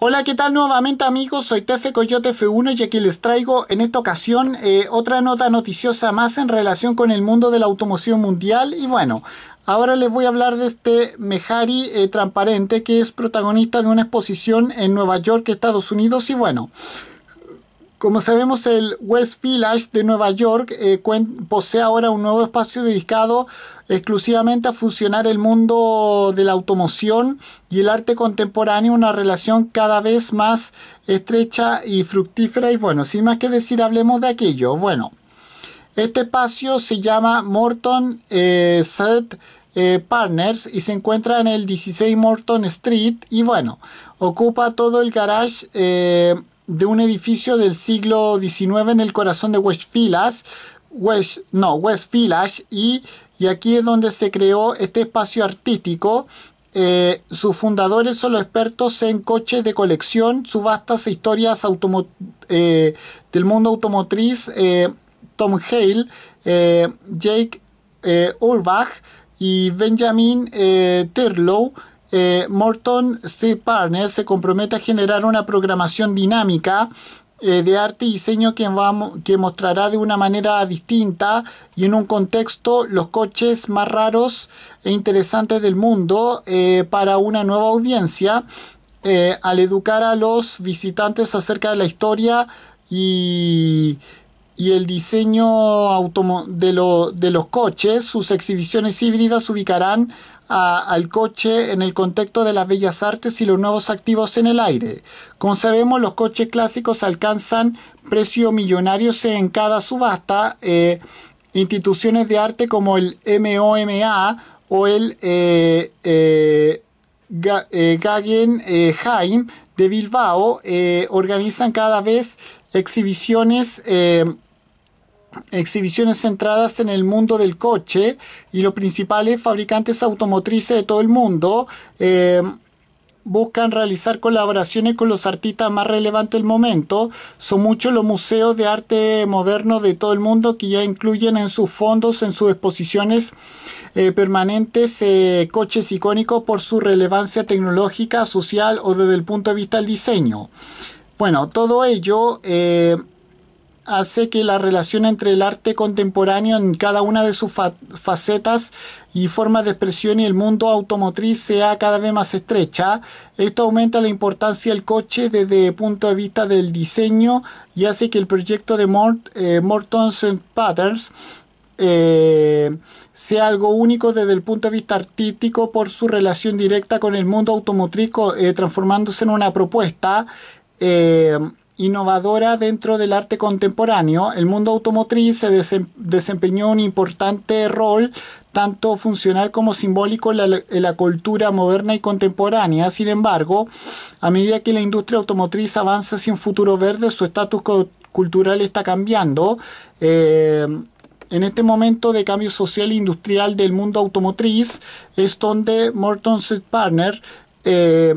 Hola, ¿qué tal nuevamente amigos? Soy Tefe Coyote F1 y aquí les traigo en esta ocasión eh, otra nota noticiosa más en relación con el mundo de la automoción mundial y bueno, Ahora les voy a hablar de este Mejari eh, transparente que es protagonista de una exposición en Nueva York, Estados Unidos. Y bueno, como sabemos, el West Village de Nueva York eh, posee ahora un nuevo espacio dedicado exclusivamente a funcionar el mundo de la automoción y el arte contemporáneo, una relación cada vez más estrecha y fructífera. Y bueno, sin más que decir, hablemos de aquello. Bueno, este espacio se llama Morton eh, Set eh, Partners y se encuentra en el 16 Morton Street y bueno, ocupa todo el garage de un edificio del siglo XIX en el corazón de West Village, West, no, West y, y aquí es donde se creó este espacio artístico eh, sus fundadores son los expertos en coches de colección, subastas e historias eh, del mundo automotriz, eh, Tom Hale, Jake Urbach y Benjamin Terlow. Eh, Morton C. Partners se compromete a generar una programación dinámica eh, de arte y diseño que, mostrará de una manera distinta y en un contexto los coches más raros e interesantes del mundo eh, para una nueva audiencia. al educar a los visitantes acerca de la historia y, y el diseño de, de, los coches, sus exhibiciones híbridas ubicarán al coche en el contexto de las bellas artes y los nuevos activos en el aire. Como sabemos, los coches clásicos alcanzan precios millonarios en cada subasta. Eh, instituciones de arte como el MOMA o el eh, eh, eh Guggenheim eh, de Bilbao organizan cada vez exhibiciones exhibiciones centradas en el mundo del coche y los principales fabricantes automotrices de todo el mundo eh, buscan realizar colaboraciones con los artistas más relevantes del momento. Son muchos los museos de arte moderno de todo el mundo que ya incluyen en sus fondos, en sus exposiciones eh, permanentes, eh, coches icónicos por su relevancia tecnológica, social o desde el punto de vista del diseño. Bueno, todo ello hace que la relación entre el arte contemporáneo en cada una de sus facetas y formas de expresión y el mundo automotriz sea cada vez más estrecha. Esto aumenta la importancia del coche desde el punto de vista del diseño y hace que el proyecto de Mort eh, Mortons Patterns eh, sea algo único desde el punto de vista artístico por su relación directa con el mundo automotriz, eh, transformándose en una propuesta innovadora dentro del arte contemporáneo, el mundo automotriz se desempeñó un importante rol tanto funcional como simbólico en la, cultura moderna y contemporánea. Sin embargo, a medida que la industria automotriz avanza hacia un futuro verde, su estatus cultural está cambiando. Eh, en este momento de cambio social e industrial del mundo automotriz es donde Morton Partner eh,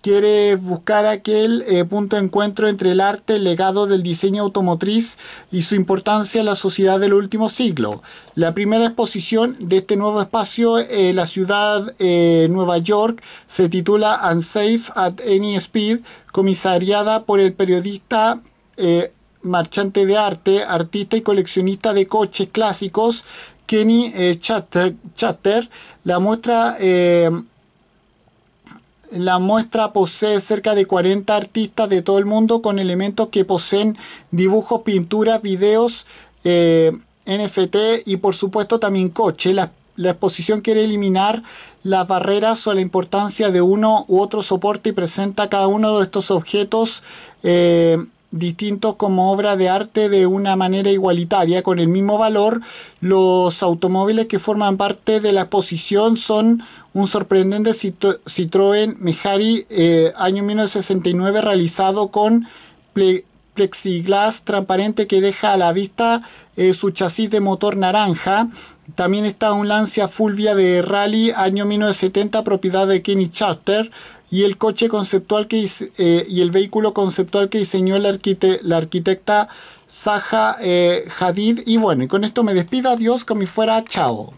quiere buscar aquel eh, punto de encuentro entre el arte, legado del diseño automotriz y su importancia en la sociedad del último siglo. La primera exposición de este nuevo espacio en eh, la ciudad de eh, Nueva York se titula Unsafe at Any Speed, comisariada por el periodista marchante de arte, artista y coleccionista de coches clásicos Kenny Chatter. Chatter. La muestra la muestra posee cerca de 40 artistas de todo el mundo con elementos que poseen dibujos, pinturas, videos, eh, NFT y por supuesto también coche. La, exposición quiere eliminar las barreras o la importancia de uno u otro soporte y presenta cada uno de estos objetos eh, distintos como obra de arte de una manera igualitaria, con el mismo valor. Los automóviles que forman parte de la exposición son un sorprendente Citroën Mejari eh, año 1969 realizado con plexiglas transparente que deja a la vista eh, su chasis de motor naranja. También está un Lancia Fulvia de Rally año 1970 propiedad de Kenny Charter y el coche conceptual que eh, y el vehículo conceptual que diseñó la, la arquitecta Zaha eh, Hadid. Y bueno, y con esto me despido. Adiós, como fuera. Chao.